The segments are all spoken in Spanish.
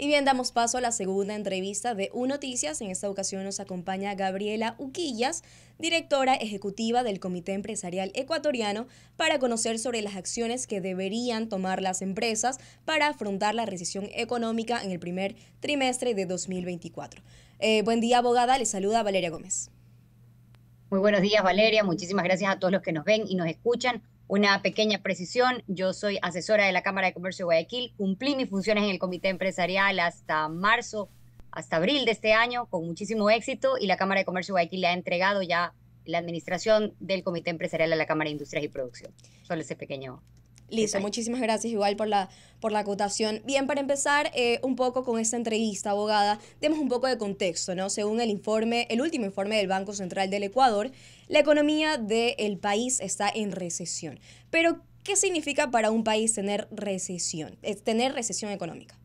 Y bien, damos paso a la segunda entrevista de UNOTICIAS. Noticias. En esta ocasión nos acompaña Gabriela Uquillas, directora ejecutiva del Comité Empresarial Ecuatoriano, para conocer sobre las acciones que deberían tomar las empresas para afrontar la recesión económica en el primer trimestre de 2024. Eh, buen día, abogada. Les saluda Valeria Gómez. Muy buenos días, Valeria. Muchísimas gracias a todos los que nos ven y nos escuchan. Una pequeña precisión, yo soy asesora de la Cámara de Comercio de Guayaquil, cumplí mis funciones en el comité empresarial hasta marzo, hasta abril de este año, con muchísimo éxito, y la Cámara de Comercio de Guayaquil le ha entregado ya la administración del comité empresarial a la Cámara de Industrias y Producción. Solo ese pequeño Listo, muchísimas gracias igual por la, por la acotación. Bien, para empezar eh, un poco con esta entrevista, abogada, demos un poco de contexto, ¿no? Según el informe, el último informe del Banco Central del Ecuador, la economía del país está en recesión. Pero, ¿qué significa para un país tener recesión, tener recesión económica?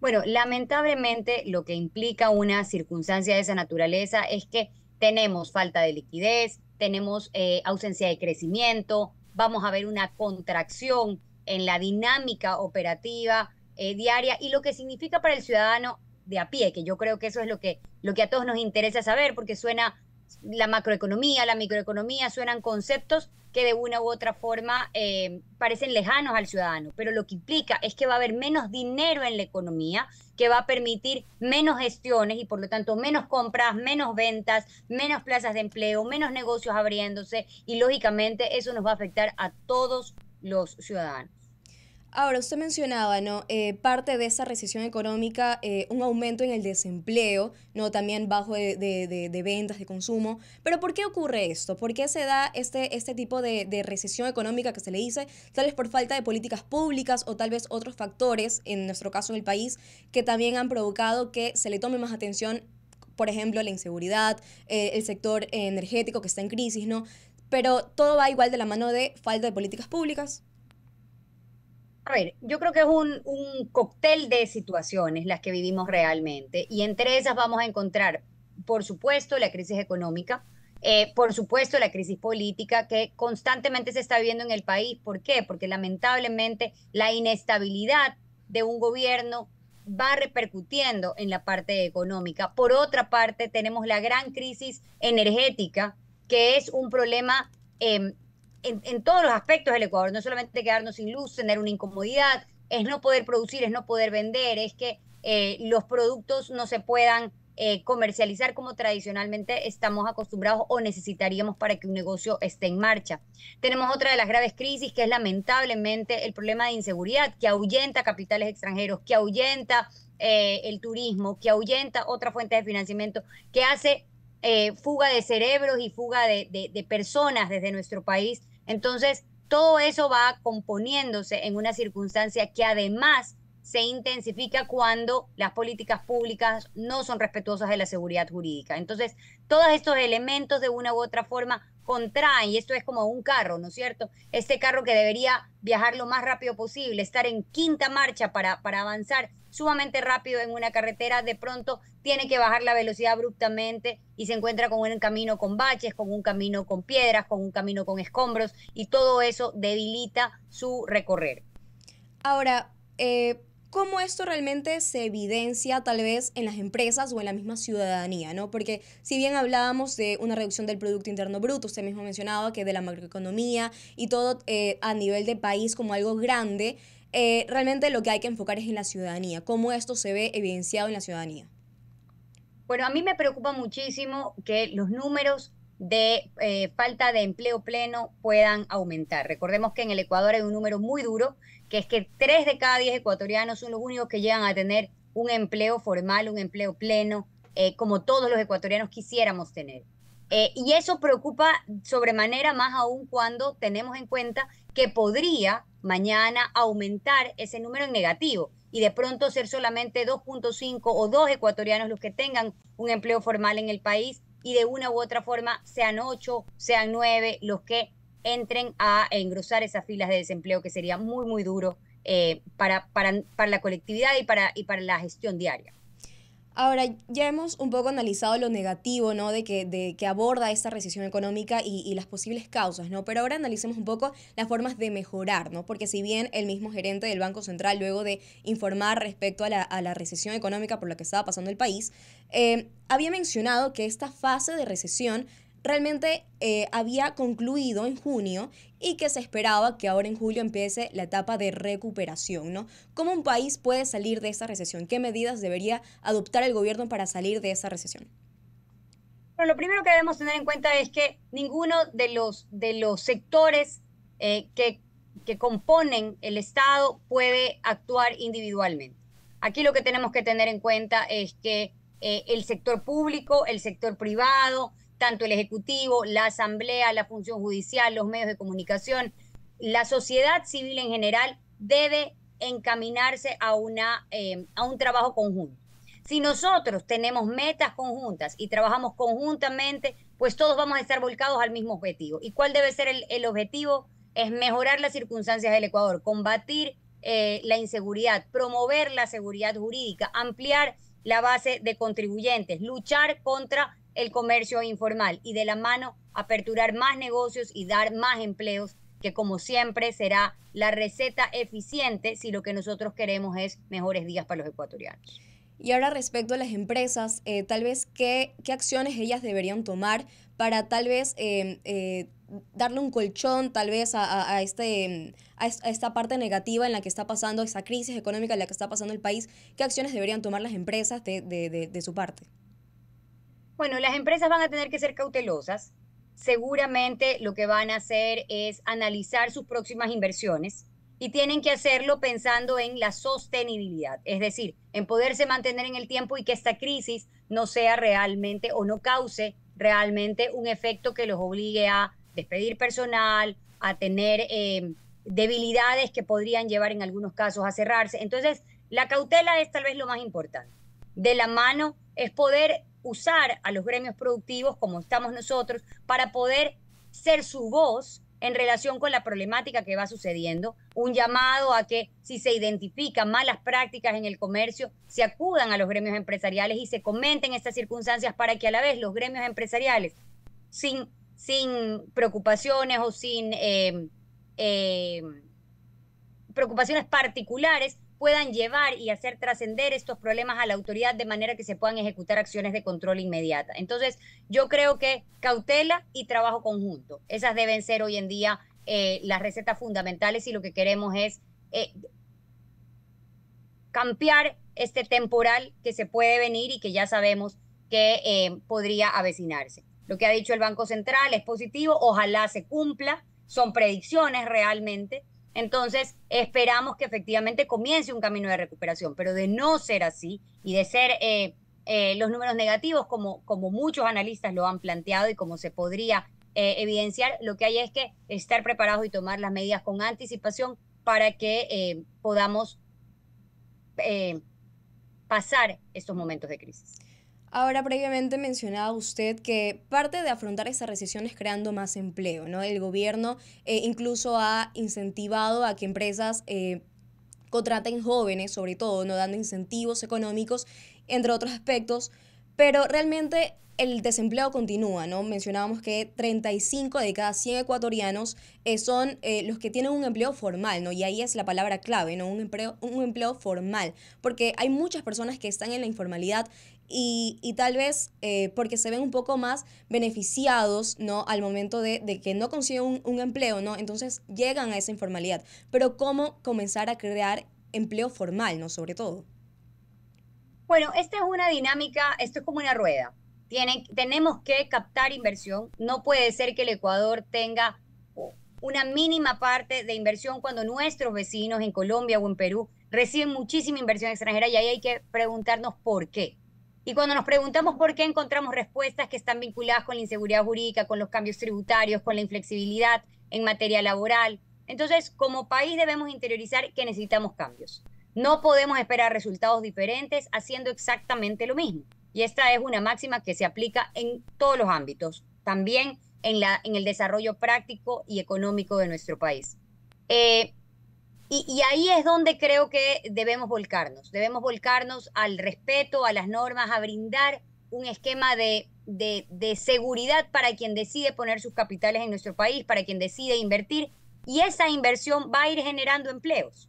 Bueno, lamentablemente lo que implica una circunstancia de esa naturaleza es que tenemos falta de liquidez, tenemos eh, ausencia de crecimiento, vamos a ver una contracción en la dinámica operativa eh, diaria y lo que significa para el ciudadano de a pie, que yo creo que eso es lo que, lo que a todos nos interesa saber, porque suena la macroeconomía, la microeconomía, suenan conceptos que de una u otra forma eh, parecen lejanos al ciudadano, pero lo que implica es que va a haber menos dinero en la economía, que va a permitir menos gestiones y por lo tanto menos compras, menos ventas, menos plazas de empleo, menos negocios abriéndose y lógicamente eso nos va a afectar a todos los ciudadanos. Ahora, usted mencionaba, ¿no? Eh, parte de esa recesión económica, eh, un aumento en el desempleo, ¿no? También bajo de, ventas, de consumo. Pero ¿por qué ocurre esto? ¿Por qué se da este, este tipo de, recesión económica que se le dice? Tal vez por falta de políticas públicas o tal vez otros factores, en nuestro caso en el país, que también han provocado que se le tome más atención, por ejemplo, la inseguridad, eh, el sector energético que está en crisis, ¿no? Pero todo va igual de la mano de falta de políticas públicas. A ver, yo creo que es un, cóctel de situaciones las que vivimos realmente y entre esas vamos a encontrar, por supuesto, la crisis económica, eh, por supuesto, la crisis política que constantemente se está viviendo en el país. ¿Por qué? Porque lamentablemente la inestabilidad de un gobierno va repercutiendo en la parte económica. Por otra parte, tenemos la gran crisis energética, que es un problema em, en, todos los aspectos del Ecuador, no solamente quedarnos sin luz, tener una incomodidad, es no poder producir, es no poder vender, es que eh, los productos no se puedan eh, comercializar como tradicionalmente estamos acostumbrados o necesitaríamos para que un negocio esté en marcha. Tenemos otra de las graves crisis que es lamentablemente el problema de inseguridad que ahuyenta capitales extranjeros, que ahuyenta eh, el turismo, que ahuyenta otra fuente de financiamiento, que hace fuga de cerebros y fuga de personas desde nuestro país entonces, todo eso va componiéndose en una circunstancia que además se intensifica cuando las políticas públicas no son respetuosas de la seguridad jurídica. Entonces, todos estos elementos de una u otra forma contraen, y esto es como un carro, ¿no es cierto? Este carro que debería viajar lo más rápido posible, estar en quinta marcha para, para avanzar, sumamente rápido en una carretera, de pronto tiene que bajar la velocidad abruptamente y se encuentra con un camino con baches, con un camino con piedras, con un camino con escombros y todo eso debilita su recorrer. Ahora, eh, cómo esto realmente se evidencia tal vez en las empresas o en la misma ciudadanía, ¿no? Porque si bien hablábamos de una reducción del Producto Interno Bruto, usted mismo mencionaba que de la macroeconomía y todo eh, a nivel de país como algo grande, eh, realmente lo que hay que enfocar es en la ciudadanía, cómo esto se ve evidenciado en la ciudadanía. Bueno, a mí me preocupa muchísimo que los números de eh, falta de empleo pleno puedan aumentar. Recordemos que en el Ecuador hay un número muy duro, que es que 3 de cada 10 ecuatorianos son los únicos que llegan a tener un empleo formal, un empleo pleno, eh, como todos los ecuatorianos quisiéramos tener. Eh, y eso preocupa sobremanera más aún cuando tenemos en cuenta que podría mañana aumentar ese número en negativo y de pronto ser solamente 2.5 o 2 ecuatorianos los que tengan un empleo formal en el país y de una u otra forma sean 8, sean 9 los que entren a engrosar esas filas de desempleo que sería muy, muy duro eh, para, para la colectividad y para, y para la gestión diaria. Ahora, ya hemos un poco analizado lo negativo, ¿no? De que, de, que aborda esta recesión económica y, las posibles causas, ¿no? Pero ahora analicemos un poco las formas de mejorar, ¿no? Porque si bien el mismo gerente del Banco Central, luego de informar respecto a la, recesión económica por la que estaba pasando el país, eh, había mencionado que esta fase de recesión realmente eh, había concluido en junio y que se esperaba que ahora en julio empiece la etapa de recuperación, ¿no? ¿Cómo un país puede salir de esa recesión? ¿Qué medidas debería adoptar el gobierno para salir de esa recesión? Bueno, lo primero que debemos tener en cuenta es que ninguno de los, de los sectores eh, que, que componen el Estado puede actuar individualmente. Aquí lo que tenemos que tener en cuenta es que eh, el sector público, el sector privado, tanto el Ejecutivo, la Asamblea, la Función Judicial, los medios de comunicación, la sociedad civil en general debe encaminarse a, una, eh, a un trabajo conjunto. Si nosotros tenemos metas conjuntas y trabajamos conjuntamente, pues todos vamos a estar volcados al mismo objetivo. ¿Y cuál debe ser el, objetivo? Es mejorar las circunstancias del Ecuador, combatir eh, la inseguridad, promover la seguridad jurídica, ampliar la base de contribuyentes, luchar contra el comercio informal y de la mano aperturar más negocios y dar más empleos, que como siempre será la receta eficiente si lo que nosotros queremos es mejores días para los ecuatorianos. Y ahora respecto a las empresas, eh, tal vez qué, qué, acciones ellas deberían tomar para tal vez eh, eh, darle un colchón tal vez a, este, a esta parte negativa en la que está pasando, esa crisis económica en la que está pasando el país, qué acciones deberían tomar las empresas de su parte. Bueno, las empresas van a tener que ser cautelosas. Seguramente lo que van a hacer es analizar sus próximas inversiones y tienen que hacerlo pensando en la sostenibilidad, es decir, en poderse mantener en el tiempo y que esta crisis no sea realmente o no cause realmente un efecto que los obligue a despedir personal, a tener eh, debilidades que podrían llevar en algunos casos a cerrarse. Entonces, la cautela es tal vez lo más importante. De la mano es poder usar a los gremios productivos como estamos nosotros para poder ser su voz en relación con la problemática que va sucediendo, un llamado a que si se identifican malas prácticas en el comercio, se acudan a los gremios empresariales y se comenten estas circunstancias para que a la vez los gremios empresariales, sin, sin preocupaciones o sin eh, eh, preocupaciones particulares, puedan llevar y hacer trascender estos problemas a la autoridad de manera que se puedan ejecutar acciones de control inmediata. Entonces, yo creo que cautela y trabajo conjunto, esas deben ser hoy en día eh, las recetas fundamentales y lo que queremos es eh, cambiar este temporal que se puede venir y que ya sabemos que eh, podría avecinarse. Lo que ha dicho el Banco Central es positivo, ojalá se cumpla, son predicciones realmente, entonces, esperamos que efectivamente comience un camino de recuperación, pero de no ser así y de ser eh, eh, los números negativos, como, muchos analistas lo han planteado y como se podría eh, evidenciar, lo que hay es que estar preparados y tomar las medidas con anticipación para que podamos pasar estos momentos de crisis. Ahora, previamente mencionaba usted que parte de afrontar esta recesión es creando más empleo, ¿no? El gobierno eh, incluso ha incentivado a que empresas eh, contraten jóvenes, sobre todo, ¿no? Dando incentivos económicos, entre otros aspectos, pero realmente el desempleo continúa, ¿no? Mencionábamos que 35 de cada 100 ecuatorianos eh, son los que tienen un empleo formal, ¿no? Y ahí es la palabra clave, ¿no? Un empleo, un empleo formal, porque hay muchas personas que están en la informalidad y, tal vez eh, porque se ven un poco más beneficiados, ¿no? Al momento de, que no consiguen un, empleo, ¿no? Entonces llegan a esa informalidad. Pero ¿cómo comenzar a crear empleo formal, ¿no? Sobre todo. Bueno, esta es una dinámica, esto es como una rueda. tenemos que captar inversión. No puede ser que el Ecuador tenga una mínima parte de inversión cuando nuestros vecinos en Colombia o en Perú reciben muchísima inversión extranjera y ahí hay que preguntarnos por qué y cuando nos preguntamos por qué, encontramos respuestas que están vinculadas con la inseguridad jurídica, con los cambios tributarios, con la inflexibilidad en materia laboral. Entonces, como país debemos interiorizar que necesitamos cambios. No podemos esperar resultados diferentes haciendo exactamente lo mismo. Y esta es una máxima que se aplica en todos los ámbitos, también en, el desarrollo práctico y económico de nuestro país. Eh, y, ahí es donde creo que debemos volcarnos, debemos volcarnos al respeto, a las normas, a brindar un esquema de, seguridad para quien decide poner sus capitales en nuestro país, para quien decide invertir, y esa inversión va a ir generando empleos.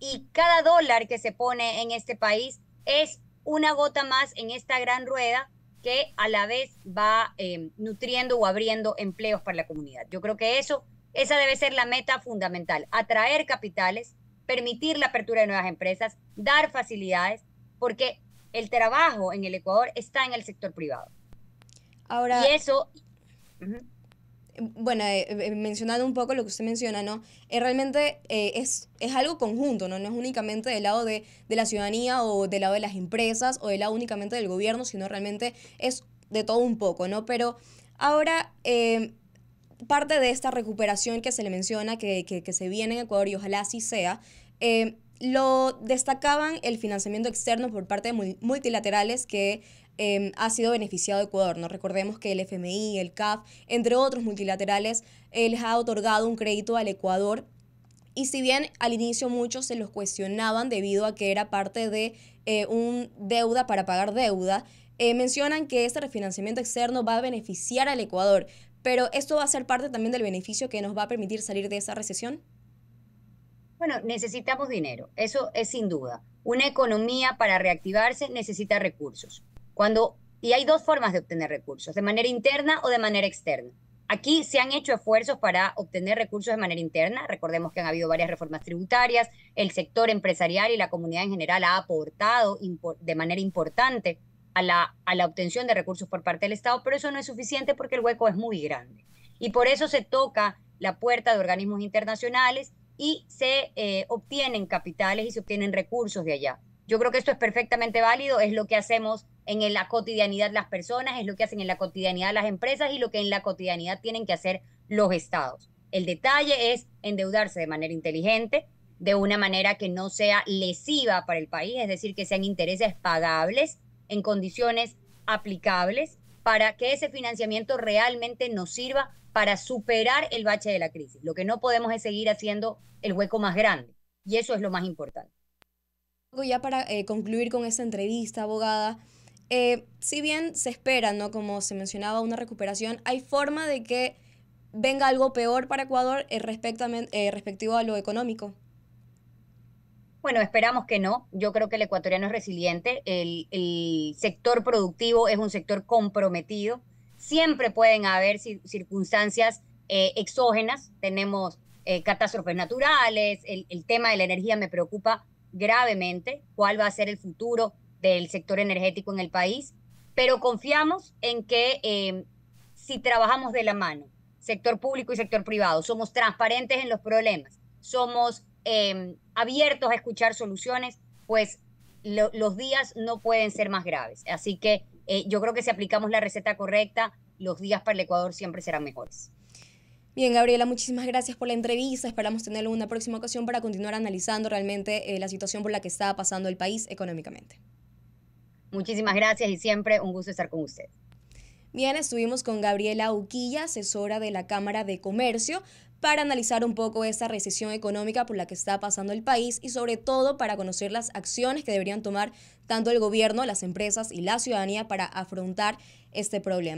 Y cada dólar que se pone en este país es una gota más en esta gran rueda que a la vez va eh, nutriendo o abriendo empleos para la comunidad. Yo creo que eso esa debe ser la meta fundamental, atraer capitales, permitir la apertura de nuevas empresas, dar facilidades, porque el trabajo en el Ecuador está en el sector privado. Ahora, y eso... Bueno, eh, eh, mencionando un poco lo que usted menciona, ¿no? es eh, realmente es, es algo conjunto, ¿no? No es únicamente del lado de, la ciudadanía o del lado de las empresas o del lado únicamente del gobierno, sino realmente es de todo un poco, ¿no? Pero ahora, parte de esta recuperación que se le menciona, que, se viene en Ecuador y ojalá así sea, eh, lo destacaban el financiamiento externo por parte de multilaterales que em, ha sido beneficiado Ecuador. ¿no? Recordemos que el FMI, el CAF, entre otros multilaterales, eh, les ha otorgado un crédito al Ecuador. Y si bien al inicio muchos se los cuestionaban debido a que era parte de eh, un deuda para pagar deuda, mencionan que este refinanciamiento externo va a beneficiar al Ecuador pero esto va a ser parte también del beneficio que nos va a permitir salir de esa recesión. Bueno, necesitamos dinero, eso es sin duda. Una economía para reactivarse necesita recursos. Cuando y hay dos formas de obtener recursos, de manera interna o de manera externa. Aquí se han hecho esfuerzos para obtener recursos de manera interna. Recordemos que han habido varias reformas tributarias, el sector empresarial y la comunidad en general ha aportado de manera importante a la, obtención de recursos por parte del Estado, pero eso no es suficiente porque el hueco es muy grande. Y por eso se toca la puerta de organismos internacionales y se eh, obtienen capitales y se obtienen recursos de allá. Yo creo que esto es perfectamente válido, es lo que hacemos en la cotidianidad las personas, es lo que hacen en la cotidianidad las empresas y lo que en la cotidianidad tienen que hacer los estados. El detalle es endeudarse de manera inteligente, de una manera que no sea lesiva para el país, es decir, que sean intereses pagables en condiciones aplicables para que ese financiamiento realmente nos sirva para superar el bache de la crisis. Lo que no podemos es seguir haciendo el hueco más grande y eso es lo más importante. Ya para eh, concluir con esta entrevista, abogada, eh, si bien se espera, ¿no? Como se mencionaba, una recuperación, hay forma de que venga algo peor para Ecuador eh, respecto respectivo a lo económico. Bueno, esperamos que no. Yo creo que el ecuatoriano es resiliente. El, sector productivo es un sector comprometido. Siempre pueden haber circunstancias eh, exógenas. Tenemos eh, catástrofes naturales. El, tema de la energía me preocupa gravemente. ¿Cuál va a ser el futuro del sector energético en el país? Pero confiamos en que eh, si trabajamos de la mano, sector público y sector privado, somos transparentes en los problemas, somos Em, abiertos a escuchar soluciones, pues los días no pueden ser más graves. Así que eh, yo creo que si aplicamos la receta correcta, los días para el Ecuador siempre serán mejores. Bien, Gabriela, muchísimas gracias por la entrevista. Esperamos tenerlo en una próxima ocasión para continuar analizando realmente eh, la situación por la que está pasando el país económicamente. Muchísimas gracias y siempre un gusto estar con usted. Bien, estuvimos con Gabriela Uquilla, asesora de la Cámara de Comercio para analizar un poco esta recesión económica por la que está pasando el país y sobre todo para conocer las acciones que deberían tomar tanto el gobierno, las empresas y la ciudadanía para afrontar este problema.